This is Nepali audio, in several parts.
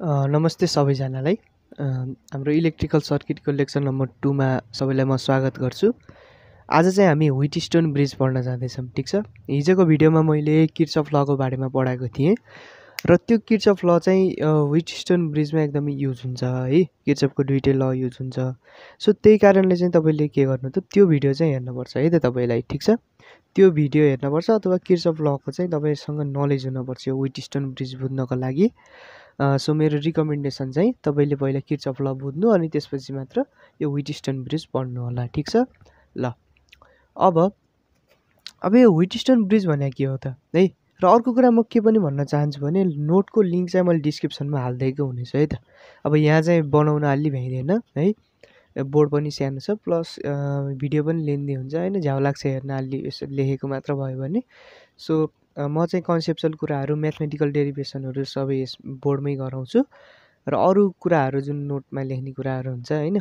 नमस्ते सबैजनालाई हाम्रो इलेक्ट्रिकल सर्किटको लेक्चर नम्बर टूमा सबैलाई म स्वागत गर्छु आज चाहिँ हामी ह्विट स्टोन ब्रिज पढ्न जाँदैछौँ ठिक छ हिजोको भिडियोमा मैले किर्च अफ लको बारेमा पढाएको थिएँ र त्यो किट्स अफ ल चाहिँ ह्विट स्टोन ब्रिजमा एकदमै युज हुन्छ है किट्स अफको दुइटै ल युज हुन्छ सो त्यही कारणले चाहिँ तपाईँले के गर्नु त त्यो भिडियो चाहिँ हेर्नुपर्छ है त तपाईँलाई ठिक छ त्यो भिडियो हेर्नुपर्छ अथवा किर्च अफ लको चाहिँ तपाईँसँग नलेज हुनुपर्छ ह्विट स्टोन ब्रिज बुझ्नको लागि सो मेरो रिकमेन्डेसन चाहिँ तपाईँले पहिला किट्स अफ ल बुझ्नु अनि त्यसपछि मात्र यो विटस्टोन ब्रिज पढ्नु होला ठिक छ ल अब अब यो विटस्टोन ब्रिज भनेको के हो त है र अर्को कुरा म के पनि भन्न चाहन्छु भने नोटको लिङ्क चाहिँ मैले डिस्क्रिप्सनमा हालिदिएको हुनेछु है त अब यहाँ चाहिँ बनाउन अलि भ्याइँदैन है बोर्ड पनि सानो छ प्लस भिडियो पनि लेन्दी हुन्छ होइन झ्याउ लाग्छ हेर्न अलि यसो लेखेको मात्र भयो भने सो म चाहिँ कन्सेप्चुअल कुराहरू म्याथमेटिकल डेरिभेसनहरू सबै यस बोर्डमै गराउँछु र अरू कुराहरू जुन नोटमा लेख्ने कुराहरू हुन्छ होइन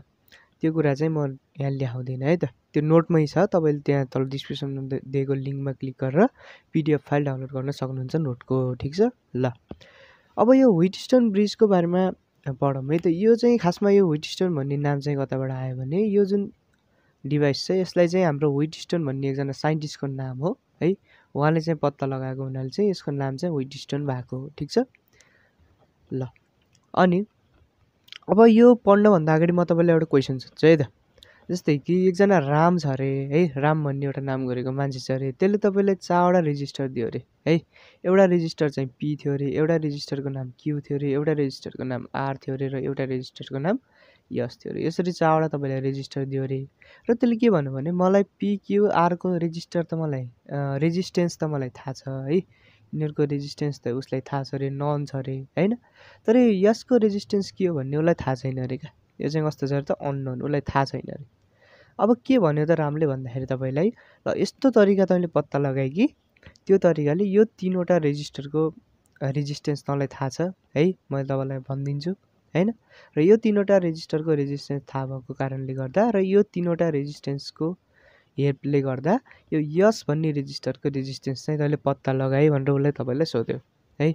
त्यो कुरा चाहिँ म यहाँ ल्याउँदिनँ है त त्यो नोटमै छ तपाईँले त्यहाँ तल डिस्क्रिप्सनमा दिएको लिङ्कमा क्लिक गरेर पिडिएफ फाइल डाउनलोड गर्न सक्नुहुन्छ नोटको ठिक छ ल अब यो विटस्टोन ब्रिजको बारेमा पढौँ है त यो चाहिँ खासमा यो विटस्टोन भन्ने नाम चाहिँ कताबाट आयो भने यो जुन डिभाइस छ यसलाई चाहिँ हाम्रो विटस्टोन भन्ने एकजना साइन्टिस्टको नाम हो है उहाँले चाहिँ पत्ता लगाएको हुनाले चाहिँ यसको नाम चाहिँ विटस्टोन भएको हो ठिक छ ल अनि अब यो पढ्नभन्दा अगाडि म तपाईँलाई एउटा क्वेसन सोध्छु है त जस्तै कि एकजना राम छ अरे है राम भन्ने एउटा नाम गरेको मान्छे छ अरे त्यसले तपाईँलाई चारवटा रेजिस्टर दियो अरे है एउटा रेजिस्टर चाहिँ पी थियो अरे एउटा रेजिस्टरको नाम क्यु थियो अरे एउटा रेजिस्टरको नाम आर थियो अरे र एउटा रेजिस्टरको नाम यस थियो अरे यसरी चारवटा तपाईँले रेजिस्टर दियो अरे र त्यसले के भन्नु भने मलाई पिक्युआरको रेजिस्टर त मलाई रेजिस्टेन्स त मलाई थाहा छ है यिनीहरूको रेजिस्टेन्स त उसलाई थाहा छ अरे नन छ अरे होइन तर यसको रेजिस्टेन्स के हो भन्ने उसलाई थाहा छैन अरे क्या यो चाहिँ कस्तो छ अरे त अननोन उसलाई थाहा छैन अरे अब के भन्यो त रामले भन्दाखेरि तपाईँलाई र यस्तो तरिका मैले पत्ता लगाए कि त्यो तरिकाले यो तिनवटा रेजिस्टरको रेजिस्टेन्स तँलाई थाहा छ है मैले तपाईँलाई भनिदिन्छु होइन र यो तिनवटा रेजिस्टरको रेजिस्टेन्स थाहा भएको कारणले गर्दा र यो तिनवटा रेजिस्टेन्सको हेल्पले गर्दा यो यस भन्ने रेजिस्टरको रेजिस्टेन्स चाहिँ तैँले पत्ता लगाएँ भनेर उसलाई तपाईँलाई सोध्यो है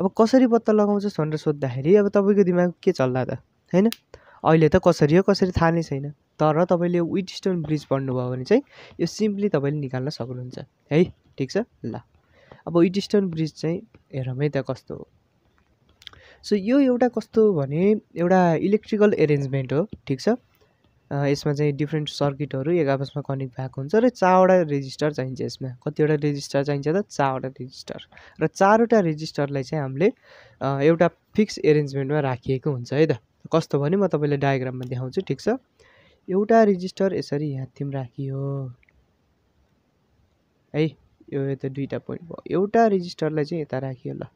अब कसरी पत्ता लगाउँछस् भनेर सोद्धाखेरि अब तपाईँको दिमाग के चल्ला त होइन अहिले त कसरी हो कसरी थाहा नै छैन तर तपाईँले विट स्टोन ब्रिज पढ्नुभयो भने चाहिँ यो सिम्पली तपाईँले निकाल्न सक्नुहुन्छ है ठिक छ ल अब विट स्टोन ब्रिज चाहिँ हेरौँ है त कस्तो हो सो यो एउटा कस्तो भने एउटा इलेक्ट्रिकल एरेन्जमेन्ट हो ठिक छ यसमा चाहिँ डिफ्रेन्ट सर्किटहरू एक आपसमा कनेक्ट भएको हुन्छ र चारवटा रेजिस्टर चाहिन्छ यसमा कतिवटा रेजिस्टर चाहिन्छ त चारवटा रेजिस्टर र चारवटा रेजिस्टरलाई चाहिँ हामीले एउटा फिक्स एरेन्जमेन्टमा राखिएको हुन्छ है त कस्तो भने म तपाईँलाई डायग्राममा देखाउँछु ठिक छ एउटा रेजिस्टर यसरी यहाँ यहाँथिम राखियो है यो यता दुईवटा पोइन्ट भयो एउटा रेजिस्टरलाई चाहिँ यता राखियो ल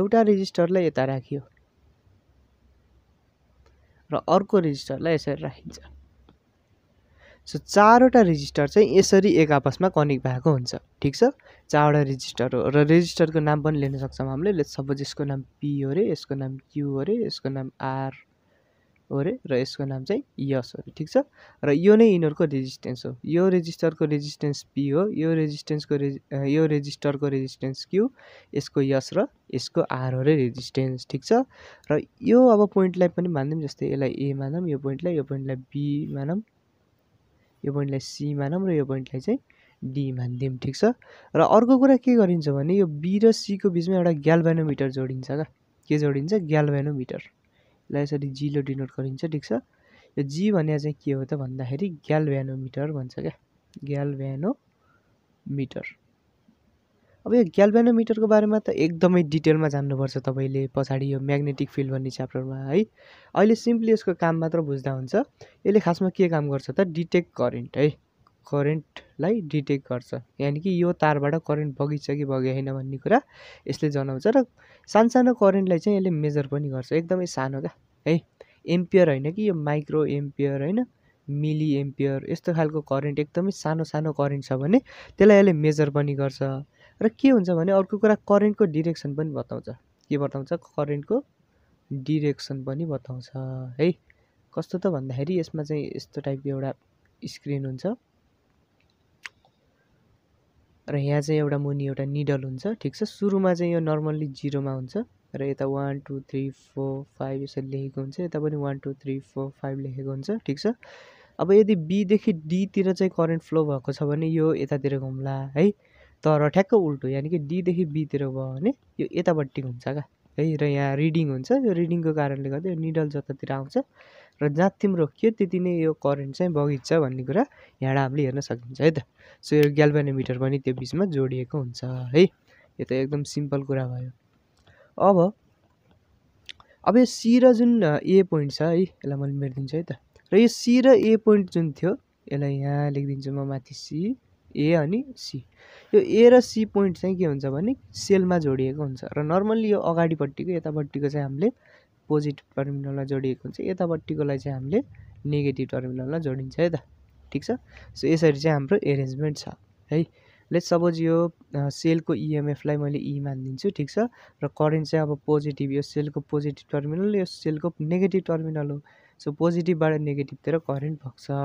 एउटा रेजिस्टरलाई यता राखियो र अर्को रेजिस्टरलाई यसरी राखिन्छ सो चारवटा रेजिस्टर चाहिँ यसरी एक आपसमा कनेक्ट भएको हुन्छ ठिक छ चारवटा रेजिस्टर हो र रेजिस्टरको नाम पनि लिन सक्छौँ हामीले सपोज यसको नाम पी हो अरे यसको नाम क्यू अरे यसको नाम आर हो अरे र यसको नाम चाहिँ यस हो ठिक छ र यो नै यिनीहरूको रेजिस्टेन्स हो यो रेजिस्टरको रेजिस्टेन्स पी हो यो रेजिस्टेन्सको रेजि यो रेजिस्टरको रेजिस्टेन्स क्यु यसको यस र यसको आर हो अरे रेजिस्टेन्स ठिक छ र यो अब पोइन्टलाई पनि मानौँ जस्तै यसलाई ए मानौँ यो पोइन्टलाई यो पोइन्टलाई बी मानौँ यो पोइन्टलाई सी मानौँ र यो पोइन्टलाई चाहिँ डी मानिदिउँ ठिक छ र अर्को कुरा के गरिन्छ भने यो बी र सीको बिचमा एउटा ग्याल्भेनोमिटर जोडिन्छ क्या के जोडिन्छ ग्याल्भेनोमिटर लाई यसरी जीले डिनोट गरिन्छ ठिक छ यो जी भने चाहिँ के हो त भन्दाखेरि ग्यालभ्यानोमिटर भन्छ क्या ग्यालभ्यानोमिटर अब यो मिटरको बारेमा त एकदमै डिटेलमा जान्नुपर्छ तपाईँले पछाडि यो म्याग्नेटिक फिल्ड भन्ने च्याप्टरमा है अहिले सिम्पली यसको काम मात्र बुझ्दा हुन्छ यसले खासमा के काम गर्छ त डिटेक्ट करेन्ट है करेन्टलाई डिटेक्ट गर्छ यानि कि यो तारबाट करेन्ट बगिन्छ कि बग्यो होइन भन्ने कुरा यसले जनाउँछ र सानो सानसानो करेन्टलाई चाहिँ यसले मेजर पनि गर्छ एकदमै सानो क्या है एम्पियर होइन कि यो माइक्रो एम्पियर होइन मिली एम्पियर यस्तो खालको करेन्ट एकदमै सानो सानो करेन्ट छ भने त्यसलाई यसले मेजर पनि गर्छ र के हुन्छ भने अर्को कुरा करेन्टको डिरेक्सन पनि बताउँछ के बताउँछ करेन्टको डिरेक्सन पनि बताउँछ है कस्तो त भन्दाखेरि यसमा चाहिँ यस्तो टाइपको एउटा स्क्रिन हुन्छ र यहाँ चाहिँ एउटा मुनि एउटा निडल हुन्छ ठिक छ सुरुमा चाहिँ यो नर्मल्ली जिरोमा हुन्छ र यता one two three four five यसरी लेखेको हुन्छ यता पनि one two three four five लेखेको हुन्छ ठिक छ अब यदि बीदेखि डीतिर चाहिँ करेन्ट फ्लो भएको छ भने यो यतातिर घुम्ला है तर ठ्याक्क उल्टो यानि कि डीदेखि बीतिर भयो भने यो यतापट्टि हुन्छ क्या है र यहाँ रिडिङ हुन्छ यो रिडिङको कारणले गर्दा यो निडल जतातिर आउँछ र जहाँ तिम्रो के त्यति नै यो करेन्ट चाहिँ बगिन्छ भन्ने कुरा यहाँ हामीले हेर्न सकिन्छ है त सो यो ग्याल्भानोमिटर पनि त्यो बिचमा जोडिएको हुन्छ है यो त एकदम सिम्पल कुरा भयो अब अब यो सी र जुन ए पोइन्ट छ है यसलाई मैले मेरिदिन्छु है त र यो सी र ए पोइन्ट जुन थियो यसलाई यहाँ लेखिदिन्छु म माथि सी ए अनि सी यो ए र सी पोइन्ट चाहिँ के हुन्छ भने सेलमा जोडिएको हुन्छ र नर्मल्ली यो अगाडिपट्टिको यतापट्टिको चाहिँ हामीले पोजिटिभ टर्मिनलमा जोडिएको हुन्छ यतापट्टिकोलाई चाहिँ हामीले नेगेटिभ टर्मिनलमा जोडिन्छ है त ठिक छ सो यसरी चाहिँ हाम्रो एरेन्जमेन्ट छ है लेट्स सपोज यो सेलको इएमएफलाई e मैले ई e मानिदिन्छु ठिक छ र करेन्ट चाहिँ अब पोजिटिभ यो सेलको पोजिटिभ टर्मिनल यो सेलको नेगेटिभ टर्मिनल हो सो पोजिटिभबाट नेगेटिभतिर करेन्ट भएको छ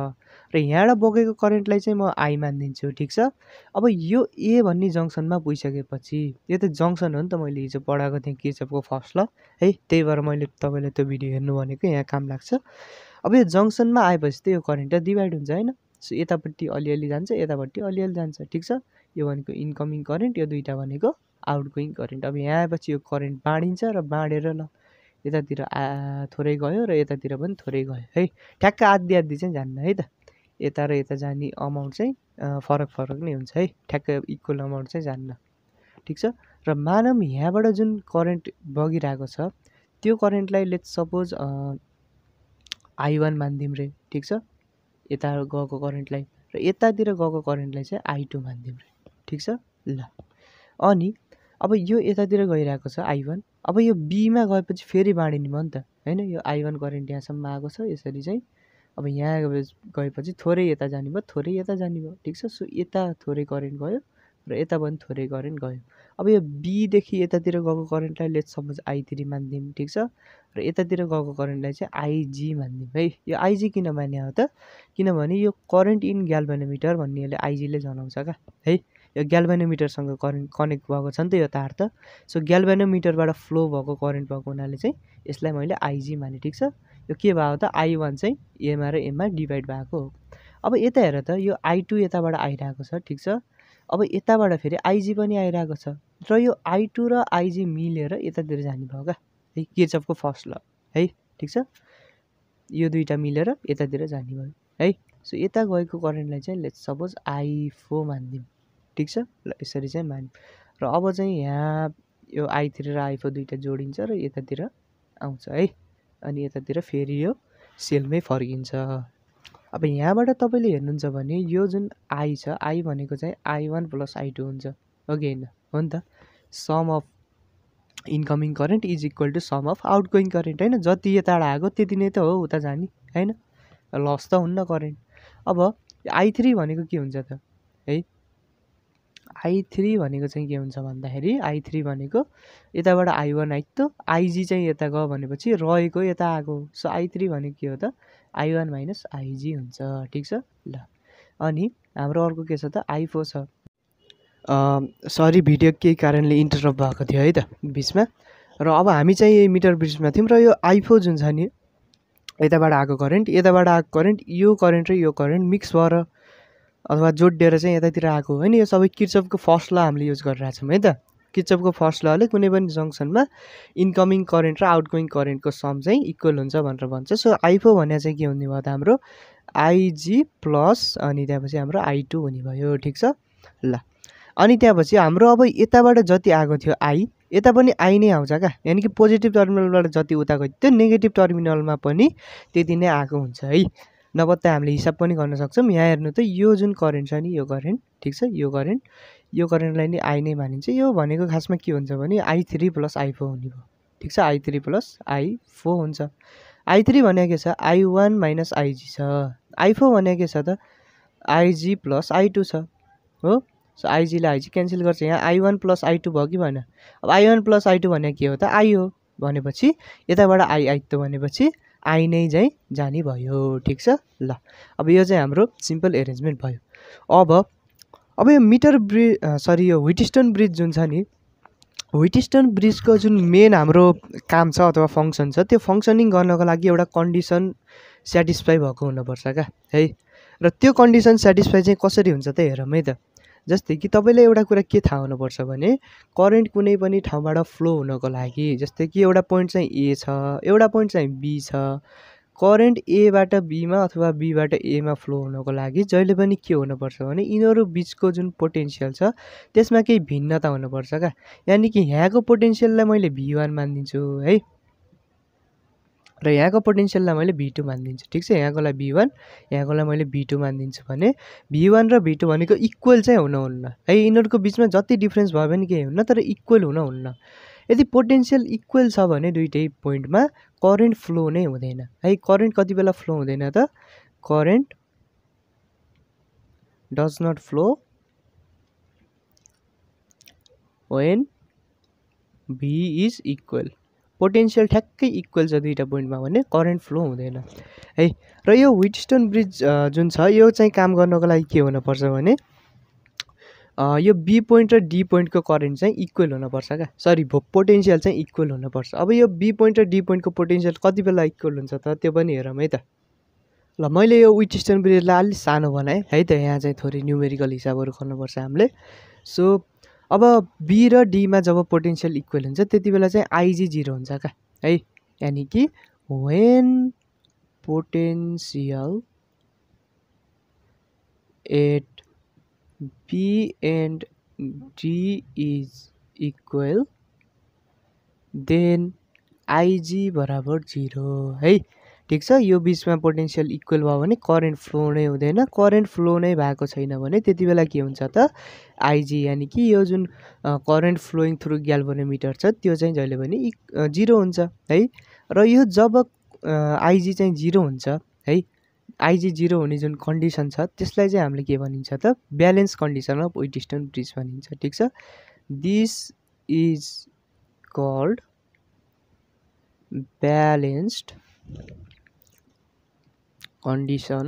र यहाँबाट बोकेको करेन्टलाई चाहिँ म आई मानिदिन्छु ठिक छ अब यो ए भन्ने जङ्सनमा पुगिसकेपछि यो त जङ्सन हो नि त मैले हिजो पढाएको थिएँ केचपको फर्स्ट ल है त्यही भएर मैले तपाईँलाई त्यो भिडियो हेर्नु भनेको यहाँ काम लाग्छ अब यो जङ्सनमा आएपछि त यो करेन्ट त डिभाइड हुन्छ होइन सो यतापट्टि अलिअलि जान्छ यतापट्टि अलिअलि जान्छ ठिक छ यो भनेको इन्कमिङ करेन्ट यो दुइटा भनेको आउटगोइङ करेन्ट अब यहाँ आएपछि यो करेन्ट बाँडिन्छ र बाँडेर ल यतातिर आ थोरै गयो र यतातिर पनि थोरै गयो है ठ्याक्क आधी आधी चाहिँ जान्न है त यता र यता जाने अमाउन्ट चाहिँ फरक फरक नै हुन्छ है ठ्याक्क इक्वल अमाउन्ट चाहिँ जान्न ठिक छ र मानव यहाँबाट जुन करेन्ट बगिरहेको छ त्यो करेन्टलाई लेट सपोज आई वान मानिदिउँ रे ठिक छ यता गएको करेन्टलाई र यतातिर गएको करेन्टलाई चाहिँ आई टू मानिदिउँ रे ठिक छ ल अनि अब यो यतातिर गइरहेको छ आई अब यो बीमा गएपछि फेरि बाँडिने भयो नि त होइन यो आई वान करेन्ट यहाँसम्म आएको छ यसरी चाहिँ अब यहाँ गएपछि थोरै यता जाने भयो थोरै यता जाने भयो ठिक छ सो यता थोरै करेन्ट गयो र यता पनि थोरै करेन्ट गयो अब यो बीदेखि यतातिर गएको करेन्टलाई लेट सपोज आई थ्री मान्दिम ठिक छ र यतातिर गएको करेन्टलाई चाहिँ आइजी मान्दिम है यो आइजी किन मान्यो हो त किनभने यो करेन्ट इन ग्याल्भनोमिटर भन्नेले आइजीले जनाउँछ क्या है यो ग्याल्भेनोमिटरसँग करेन्ट कनेक्ट भएको छ नि त यो तार त सो ग्याल्भेनोमिटरबाट फ्लो भएको करेन्ट भएको हुनाले चाहिँ यसलाई मैले आइजी माने ठिक छ यो के भयो त आई वान चाहिँ एमआर र एममा डिभाइड भएको हो अब यता हेर त यो आई टू यताबाट आइरहेको छ ठिक छ अब यताबाट फेरि आइजी पनि आइरहेको छ र यो आई टू र आइजी मिलेर यतातिर जाने भयो क्या है केचअपको फर्स्ट ल है ठिक छ यो दुईवटा मिलेर यतातिर जाने भयो है सो यता गएको करेन्टलाई चाहिँ लेट्स सपोज आई फोर मानिदिउँ ठिक छ ल यसरी चाहिँ मान्यो र अब चाहिँ यहाँ यो आइथ्री र आइफो दुइटा जोडिन्छ र यतातिर आउँछ है अनि यतातिर फेरि यो सेलमै फर्किन्छ अब यहाँबाट तपाईँले हेर्नुहुन्छ भने यो जुन आई छ आई भनेको चाहिँ I one plus I two हुन्छ हो कि होइन हो नि त sum of incoming current is equal to sum of out current होइन जति यताबाट आएको त्यति नै त हो उता जाने होइन लस त हुन्न करेन्ट अब आई थ्री भनेको के हुन्छ त है आई थ्री भनेको चाहिँ के हुन्छ भन्दाखेरि आई थ्री भनेको यताबाट आई वान आई त आइजी चाहिँ यता गयो भनेपछि रहेको यता आएको सो आई थ्री भनेको के हो त आई वान माइनस आइजी हुन्छ ठिक छ ल अनि हाम्रो अर्को के छ त आई फोर छ सरी भिडियो केही कारणले इन्टरप्ट भएको थियो है त बिचमा र अब हामी चाहिँ मिटर ब्रिजमा थियौँ र यो आई जुन छ नि यताबाट आएको करेन्ट यताबाट आएको करेन्ट यो करेन्ट र यो करेन्ट मिक्स भएर अथवा जोडिएर चाहिँ यतातिर आएको होइन यो सबै किचपको फर्स्ट ल हामीले युज गरिरहेको छौँ है त किचपको फर्स्ट लले कुनै पनि जङ्सनमा इन्कमिङ करेन्ट र आउटगोइङ करेन्टको सम चाहिँ इक्वल हुन्छ भनेर भन्छ सो आइफो भने चाहिँ के हुने भयो त हाम्रो आइजी प्लस अनि त्यहाँपछि हाम्रो आई टू हुने भयो ठिक छ ल अनि त्यहाँपछि हाम्रो अब यताबाट जति आएको थियो आई यता पनि आई नै आउँछ क्या यानि कि पोजिटिभ टर्मिनलबाट जति उता गयो त्यो नेगेटिभ टर्मिनलमा पनि त्यति नै आएको हुन्छ है नभए त हामीले हिसाब पनि गर्न सक्छौँ यहाँ हेर्नु त यो जुन करेन्ट छ नि यो करेन्ट ठिक छ यो करेन्ट यो करेन्टलाई नै आई नै मानिन्छ यो भनेको खासमा के हुन्छ भने I three plus I four हुने भयो ठिक छ I three plus I four हुन्छ आई थ्री भने के छ आई वान माइनस आइजी छ आई फोर भनेको के छ त आइजी प्लस आई टू छ हो सो आइजीलाई आइजी क्यान्सल गर्छ यहाँ I one plus I two भयो कि भएन अब I one plus I two भनेको के हो त आई हो भनेपछि यताबाट आई आइतो भनेपछि आइ नै चाहिँ जाने भयो ठिक छ ल अब यो चाहिँ हाम्रो सिम्पल एरेन्जमेन्ट भयो अब अब यो मिटर ब्रिज सरी यो विटिस्टन ब्रिज जुन छ नि विटिस्टन ब्रिजको जुन मेन हाम्रो काम छ अथवा फङ्सन छ त्यो फङ्सनिङ गर्नको लागि एउटा कन्डिसन सेटिस्फाई भएको हुनुपर्छ क्या है र त्यो कन्डिसन सेटिस्फाई चाहिँ कसरी हुन्छ त हेरौँ है त जस्तै कि तपाईँलाई एउटा कुरा के थाहा हुनुपर्छ भने करेन्ट कुनै पनि ठाउँबाट फ्लो हुनको लागि जस्तै कि एउटा पोइन्ट चाहिँ ए छ एउटा पोइन्ट चाहिँ बी छ करेन्ट एबाट बीमा अथवा बीबाट एमा फ्लो हुनको लागि जहिले पनि के हुनुपर्छ भने यिनीहरू बिचको जुन पोटेन्सियल छ त्यसमा केही भिन्नता हुनुपर्छ क्या यानि कि यहाँको पोटेन्सियललाई मैले भी वान मानिदिन्छु है र यहाँको पोटेन्सियललाई मैले भी टू मानिदिन्छु ठिक छ यहाँको लागि भी वान यहाँकोलाई मैले भी टू मानिदिन्छु भने भी वान र भी टू भनेको इक्वल चाहिँ हुनुहुन्न है यिनीहरूको बिचमा जति डिफ्रेन्स भयो भने केही हुन्न तर इक्वल हुनुहुन्न यदि पोटेन्सियल इक्वल छ भने दुइटै पोइन्टमा करेन्ट फ्लो नै हुँदैन है करेन्ट कति बेला फ्लो हुँदैन त current does not flow when V is equal potential ठ्याक्कै इक्वल छ दुईवटा पोइन्टमा भने करेन्ट फ्लो हुँदैन है र यो विटस्टोन ब्रिज जुन छ यो चाहिँ काम गर्नको लागि के हुनपर्छ भने यो बी पोइन्ट र डी पोइन्टको करेन्ट चाहिँ इक्वल हुनुपर्छ क्या सरी भो पोटेन्सियल चाहिँ इक्वल हुनुपर्छ अब यो बी पोइन्ट र डी पोइन्टको पोटेन्सियल कति बेला इक्वल हुन्छ त त्यो पनि हेरौँ है त ल मैले यो विटस्टोन ब्रिजलाई अलिक सानो बनाएँ है त यहाँ चाहिँ थोरै न्युमेरिकल हिसाबहरू गर्नुपर्छ हामीले सो अब बी र डीमा जब पोटेन्सियल इक्वल हुन्छ त्यति बेला चाहिँ आइजी जिरो हुन्छ क्या है यानि कि when potential at B and D is equal then I G बराबर जिरो है ठिक छ यो बिचमा पोटेन्सियल इक्वल भयो भने करेन्ट फ्लो नै हुँदैन करेन्ट फ्लो नै भएको छैन भने त्यति बेला के हुन्छ त आइजी यानि कि यो जुन करेन्ट फ्लोइङ थ्रु ग्याल्भोनोमिटर छ त्यो चाहिँ जहिले पनि इक् जिरो हुन्छ है र यो जब आइजी चाहिँ जिरो हुन्छ है आइजी जिरो हुने जुन कन्डिसन छ त्यसलाई चाहिँ हामीले के भनिन्छ त balance condition of distance bridge भनिन्छ ठिक छ this is called balanced condition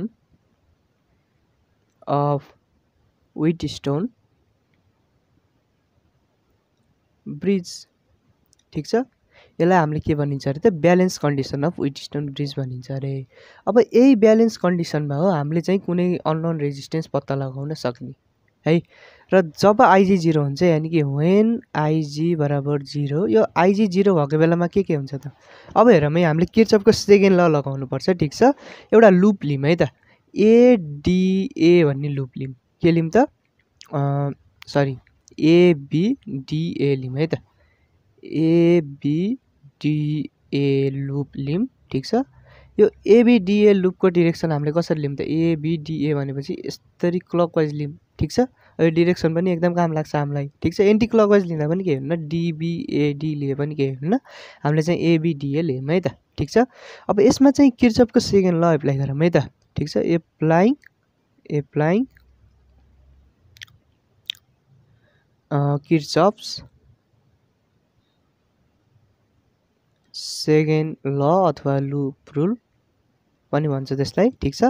of Wheatstone bridge ठिक छ यसलाई हामीले के भनिन्छ अरे त balance condition of Wheatstone bridge भनिन्छ अरे अब यही ब्यालेन्स कन्डिसनमा हो हामीले चाहिँ कुनै अननोन रेजिस्टेन्स पत्ता लगाउन सक्ने है र जब आइजी जिरो हुन्छ यानि कि वेन आइजी बराबर जिरो यो आइजी जिरो भएको बेलामा के के हुन्छ त अब हेरौँ है हामीले किर्चपको सेकेन्ड ल लगाउनुपर्छ ठिक छ एउटा लुप लिम है त एडिए भन्ने लुप लिम के लिम त सरी एबिडिए लिम है त एबिडिए लुप लिम ठिक छ यो एबिडिए लुपको डिरेक्सन हामीले कसरी लिम त एबिडिए भनेपछि यसरी क्लकवाइज लिम ठिक छ यो डिरेक्सन पनि एकदम काम लाग्छ हामीलाई ठिक छ एन्टी क्लकवाइज लिँदा पनि के हेर्नु डिबिएडी लिए पनि के हेर्नु हामीले चाहिँ एबिडिए लियौँ है त ठिक छ अब यसमा चाहिँ किर्चपको सेकेन्ड ल एप्लाई गरौँ है त ठिक छ एप्लाइङ एप्लाइङ किर्चप्स सेकेन्ड ल अथवा लुप रुल पनि भन्छ त्यसलाई ठिक छ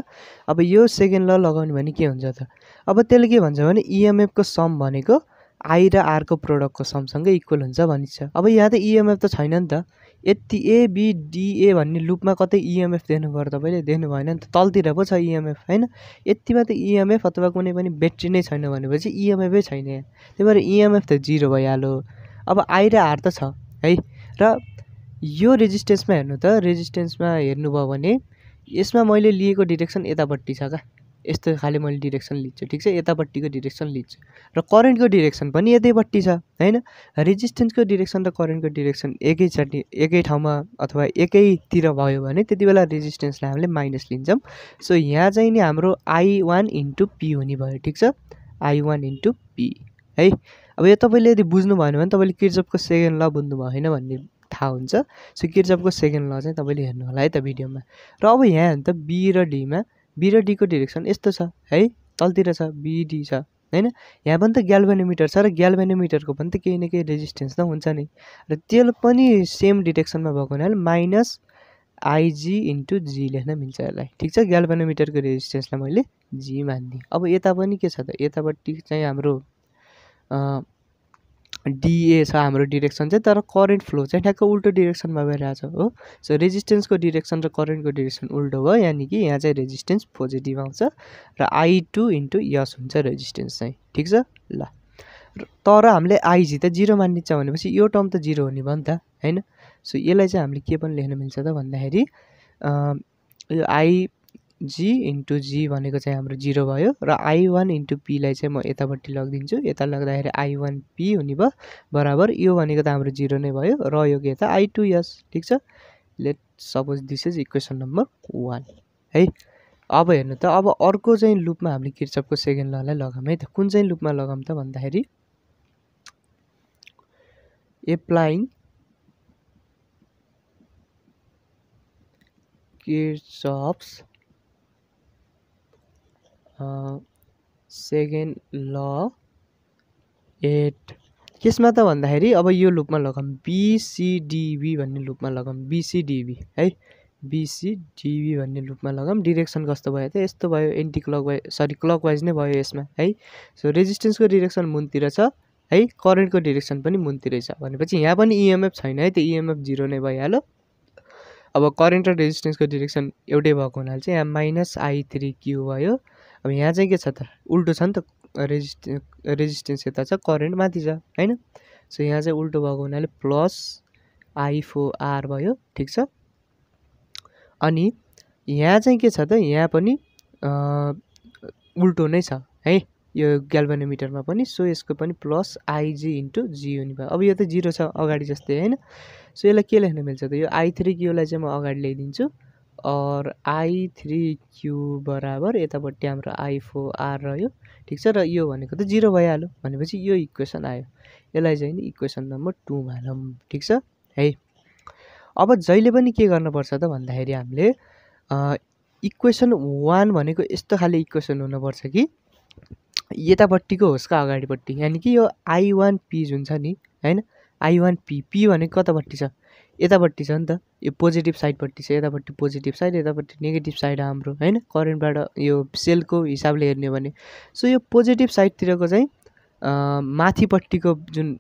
अब यो सेकेन्ड ल लगाउने भने के हुन्छ त अब त्यसले के भन्छ भने इएमएफको e सम भनेको आई र आरको प्रोडक्टको समसँगै इक्वल हुन्छ भनिन्छ अब यहाँ त इएमएफ e त छैन नि त यति एबिडिए e भन्ने लुपमा कतै इएमएफ देख्नु पऱ्यो तपाईँले देख्नु भएन नि त तलतिर पो छ इएमएफ होइन यतिमा त इएमएफ अथवा कुनै पनि ब्याट्री नै छैन भनेपछि इएमएफै छैन यहाँ त्यही भएर इएमएफ त जिरो भइहाल्यो अब आई र आर त छ है र यो रेजिस्टेन्समा हेर्नु त रेजिस्टेन्समा हेर्नुभयो भने यसमा मैले लिएको डिरेक्सन यतापट्टि छ क्या यस्तो खाले मैले डिरेक्सन लिन्छु ठिक छ यतापट्टिको डिरेक्सन लिन्छु र करेन्टको डिरेक्सन पनि यतैपट्टि छ होइन रेजिस्टेन्सको डिरेक्सन र करेन्टको डिरेक्सन एकैचोटि एकै ठाउँमा अथवा एकैतिर भयो भने त्यति बेला रेजिस्टेन्सलाई हामीले माइनस लिन्छौँ सो यहाँ चाहिँ नि हाम्रो आई वान इन्टु पी हुने भयो ठिक छ आई वान इन्टु पी है अब यो तपाईँले यदि बुझ्नुभएन भने तपाईँले किर्जपको सेकेन्ड ल भयो होइन भन्ने थाहा हुन्छ सो किर्चपको सेकेन्ड ल चाहिँ तपाईँले हेर्नु होला है त भिडियोमा र अब यहाँ त बी र डीमा बी र डीको डिरेक्सन यस्तो छ है तलतिर छ बिडी छ होइन यहाँ पनि त ग्यालबेनोमिटर छ र ग्यालबेनोमिटरको पनि त केही न केही रेजिस्टेन्स त हुन्छ नि र त्यो पनि सेम डिरेक्सनमा भएको हुनाले माइनस आइजी इन्टु जी लेख्न मिल्छ यसलाई ठिक छ ग्यालबेनोमिटरको रेजिस्टेन्सलाई मैले जी मानिदिएँ अब यता पनि के छ त यतापट्टि चाहिँ हाम्रो डिए छ हाम्रो डिरेक्सन चाहिँ तर करेन्ट फ्लो चाहिँ ठ्याक्क उल्टो डिरेक्सनमा भइरहेछ हो सो रेजिस्टेन्सको डिरेक्सन र करेन्टको डिरेक्सन उल्टो हो यानि कि यहाँ चाहिँ रेजिस्टेन्स पोजिटिभ आउँछ र आई टू इन्टु यस हुन्छ रेजिस्टेन्स चाहिँ ठिक छ ल तर हामीले आइजी त जिरो मानिन्छ भनेपछि यो टर्म त जिरो हुने भयो नि त होइन सो यसलाई चाहिँ हामीले के पनि लेख्न मिल्छ त भन्दाखेरि यो आई जी इन्टु जी भनेको चाहिँ हाम्रो जिरो भयो र आई वान इन्टु पीलाई चाहिँ म यतापट्टि लगिदिन्छु यता लग्दाखेरि आई वान पी हुने भयो बराबर यो भनेको त हाम्रो जिरो नै भयो र यो के त आई टू यस ठिक छ let suppose this is equation number one है अब हेर्नु त अब अर्को चाहिँ लुपमा हामीले किर्चपको सेकेन्ड ललाई लगाऊँ है त कुन चाहिँ लुपमा लगाऊँ त भन्दाखेरि applying Kirchhoff's second law at यसमा त भन्दाखेरि अब यो लुपमा लगाऊँ बिसिडिबी भन्ने लुपमा लगाऊँ बिसिडिबी है बिसिडिबी भन्ने लुपमा लगाऊँ डिरेक्सन कस्तो भयो त यस्तो भयो anticlockwise sorry clockwise नै भयो यसमा है सो रेजिस्टेन्सको डिरेक्सन मुनतिर छ है करेन्टको डिरेक्सन पनि मुनतिरै छ भनेपछि यहाँ पनि इएमएफ e छैन है त्यो इएमएफ e जिरो नै भइहाल्यो अब करेन्ट र रेजिस्टेन्सको डिरेक्सन एउटै भएको हुनाले चाहिँ यहाँ माइनस आई थ्री क्यू भयो अब यहाँ चाहिँ के छ त उल्टो छ नि त रेजिस्टे रेजिस्टेन्स यता छ करेन्ट माथि छ होइन सो यहाँ चाहिँ उल्टो भएको हुनाले प्लस आई आर भयो ठिक छ अनि यहाँ चाहिँ के छ त यहाँ पनि उल्टो नै छ है यो ग्याल्भानोमिटरमा पनि सो यसको पनि प्लस आइजी इन्टु जी हुने भयो अब यो त जिरो छ अगाडि जस्तै होइन सो यसलाई के लेख्न मिल्छ त यो आई थ्री क्युलाई चाहिँ म अगाडि ल्याइदिन्छु अर आई थ्री क्यू बराबर यतापट्टि हाम्रो आई फोर आर रह्यो ठिक छ र यो भनेको त जिरो भइहाल्यो भनेपछि यो इक्वेसन आयो यसलाई चाहिँ नि इक्वेसन नम्बर टूमा हालौँ ठिक छ है अब जहिले पनि के गर्नुपर्छ त भन्दाखेरि हामीले इक्वेसन वान भनेको यस्तो खाले इक्वेसन हुनुपर्छ कि यतापट्टिको होस् क्या अगाडिपट्टि यानि कि यो आई वान पी जुन छ नि होइन आई वान पी पी भनेको कतापट्टि छ यतापट्टि छ नि त यो पोजिटिभ साइडपट्टि छ यतापट्टि पोजिटिभ साइड यतापट्टि नेगेटिभ साइड हाम्रो होइन करेन्टबाट यो सेलको हिसाबले हेर्ने हो भने सो यो पोजिटिभ साइडतिरको चाहिँ माथिपट्टिको जुन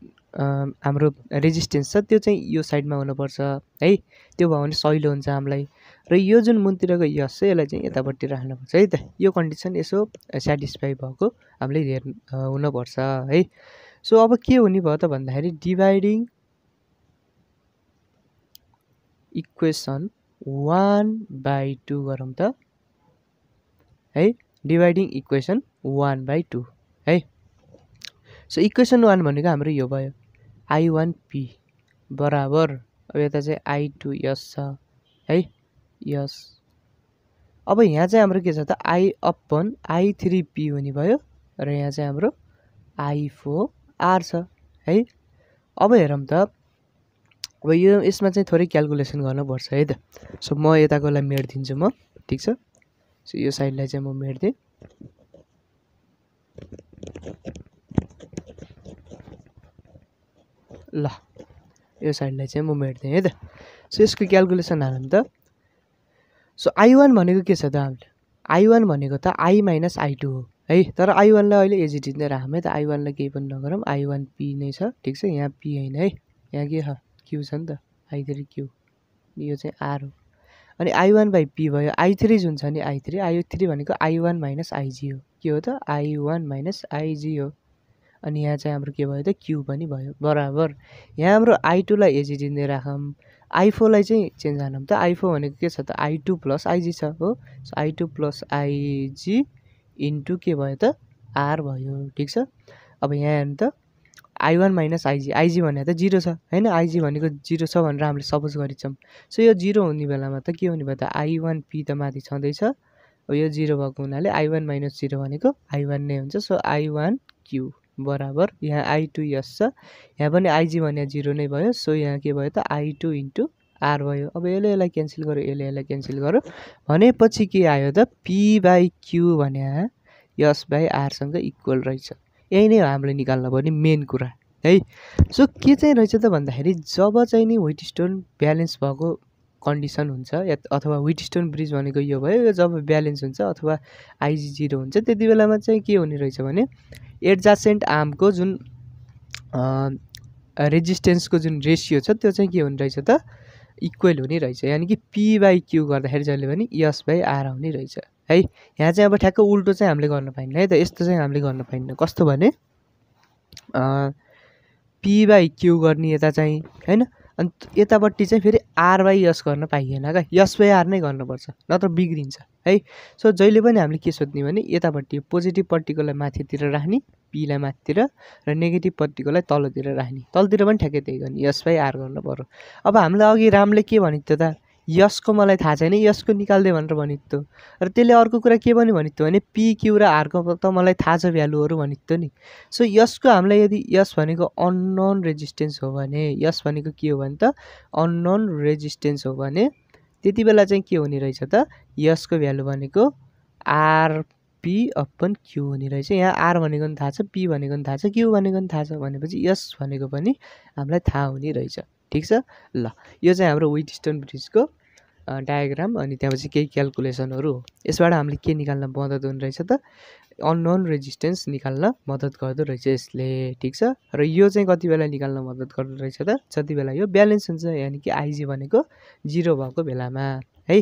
हाम्रो रेजिस्टेन्स छ त्यो चाहिँ यो साइडमा हुनुपर्छ है त्यो भयो भने सहिलो हुन्छ हामीलाई र यो जुन मुनतिरको यस छ यसलाई चाहिँ यतापट्टि राख्नुपर्छ है त यो कन्डिसन यसो सेटिस्फाई भएको हामीले हेर्नु हुनुपर्छ है सो अब के हुने भयो त भन्दाखेरि dividing equation one by two गरौँ त है dividing equation one by two है सो इक्वेसन वान भनेको हाम्रो यो भयो आई वान पी बराबर अब यता चाहिँ आई टू यस छ है यस अब यहाँ चाहिँ हाम्रो के छ त I upon I three P हुने भयो र यहाँ चाहिँ हाम्रो आई फोर आर छ है अब हेरौँ त अब यो यसमा चाहिँ थोरै क्यालकुलेसन गर्नुपर्छ है त सो म यताकोलाई मेटिदिन्छु म ठिक छ सो यो साइडलाई चाहिँ म मेटिदिएँ ल यो साइडलाई चाहिँ म मेटिदिएँ है त सो यसको क्यालकुलेसन हालौँ त सो आई वान भनेको के छ त हामीले आई वान भनेको त आई माइनस आई टू हो है तर आई वानलाई अहिले एजिटिँदै नै राखौँ है त आई वानलाई केही पनि नगरौँ आई वान पी नै छ ठिक छ यहाँ पी होइन है यहाँ के छ क्यू छ नि त आई थ्री क्यु यो चाहिँ आर हो अनि आई वान बाई पी भयो आई थ्री जुन छ नि आई थ्री आई थ्री भनेको आई वान माइनस आइजी हो के हो त आई वान माइनस आइजी हो अनि यहाँ चाहिँ हाम्रो के भयो त क्यू पनि भयो बराबर यहाँ हाम्रो आई टूलाई एजी दिँदै राखौँ आई फोरलाई चाहिँ चेन्ज हानौँ त आई भनेको के छ त आई टू प्लस आइजी छ हो so I two plus IG into के भयो त आर भयो ठिक छ अब यहाँ हेर्नु त I one minus IG IG भनेको त जिरो छ होइन आइजी भनेको जिरो छ भनेर हामीले सपोज गरिन्छौँ सो यो जिरो हुने बेलामा त के हुने भयो त आई वान पी त माथि छँदैछ यो जिरो भएको हुनाले आई वान माइनस जिरो भनेको आई वान नै हुन्छ सो आई वान क्यु बराबर यहाँ आई टू यस छ यहाँ पनि आइजी भने जिरो नै भयो सो यहाँ के भयो त आई टू इन्टु आर भयो अब यसले यसलाई क्यान्सल गर्यो यसले यसलाई क्यान्सल गर्यो भनेपछि के आयो त पी बाई क्यु भने यस बाई आरसँग इक्वल रहेछ यही नै हो हामीले निकाल्नुपर्ने मेन कुरा है सो के चाहिँ रहेछ त भन्दाखेरि जब चाहिँ नि वेट स्टोन ब्यालेन्स भएको कन्डिसन हुन्छ या अथवा विट स्टोन ब्रिज भनेको यो भयो यो जब ब्यालेन्स हुन्छ अथवा आइजी जिरो हुन्छ त्यति बेलामा चाहिँ के हुने रहेछ भने एडजासेन्ट आर्मको जुन रेजिस्टेन्सको जुन रेसियो छ त्यो चाहिँ के हुने रहेछ त इक्वेल हुने रहेछ यानि कि पी बाई क्यू गर्दाखेरि जहिले पनि यस बाई आर आउने रहेछ है यहाँ चाहिँ अब ठ्याक्कै उल्टो चाहिँ हामीले गर्न पाइन्न है त यस्तो चाहिँ हामीले गर्न पाइन्न कस्तो भने पी बाई क्यु गर्ने यता चाहिँ होइन अनि यतापट्टि चाहिँ फेरि आर बाई यस गर्न पाइएन क्या यस बाई आर नै गर्नुपर्छ नत्र बिग्रिन्छ है सो जहिले पनि हामीले के सोध्ने भने यतापट्टि पोजिटिभपट्टिकोलाई माथितिर राख्ने पीलाई माथितिर र नेगेटिभपट्टिकोलाई तलतिर राख्ने तलतिर पनि ठ्याक्कै त्यही गर्ने यस बाई आर गर्नु पऱ्यो अब हामीलाई अघि रामले के भनेको थियो त यसको मलाई थाहा छैन यसको निकालिदियो भनेर भनिदियो थियो र त्यसले अर्को कुरा के भन्यो थियो भने पी क्यू र आरको त मलाई थाहा छ भ्यालुहरू भनिदियो नि सो यसको हामीलाई यदि यस भनेको अननोन रेजिस्टेन्स हो भने यस भनेको के हो भने त अननोन रेजिस्टेन्स हो भने त्यति बेला चाहिँ के हुने रहेछ त यसको भ्यालु भनेको आर पी अपन क्यू हुने रहेछ यहाँ आर भनेको पनि थाहा छ पी भनेको पनि थाहा छ क्यू भनेको पनि थाहा छ भनेपछि यस भनेको पनि हामीलाई थाहा हुने रहेछ ठिक छ ल यो चाहिँ हाम्रो विट स्टोन ब्रिजको डायग्राम अनि त्यहाँपछि केही क्यालकुलेसनहरू यसबाट हामीले के निकाल्न मद्दत हुने रहेछ त अननोन रेजिस्टेन्स निकाल्न मद्दत गर्दो रहेछ यसले ठिक छ र यो चाहिँ कति बेला निकाल्न मद्दत गर्दो रहेछ त जति बेला यो ब्यालेन्स हुन्छ यानि कि आइजी भनेको जिरो भएको बेलामा है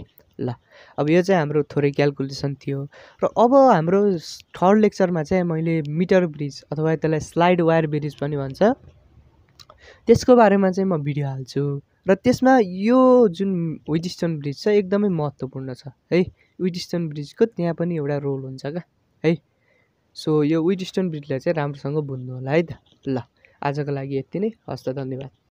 ल अब यो चाहिँ हाम्रो थोरै क्यालकुलेसन थियो र अब हाम्रो थर्ड लेक्चरमा चाहिँ मैले मिटर ब्रिज अथवा त्यसलाई स्लाइड वायर ब्रिज पनि भन्छ त्यसको बारेमा चाहिँ म भिडियो हाल्छु र त्यसमा यो जुन विडिस्टोन ब्रिज छ एकदमै महत्त्वपूर्ण छ है विडिस्टोन ब्रिजको त्यहाँ पनि एउटा रोल हुन्छ क्या है सो यो विडिस्टन ब्रिजलाई चाहिँ राम्रोसँग बुझ्नु होला है त ल आजको लागि यति नै हस्त धन्यवाद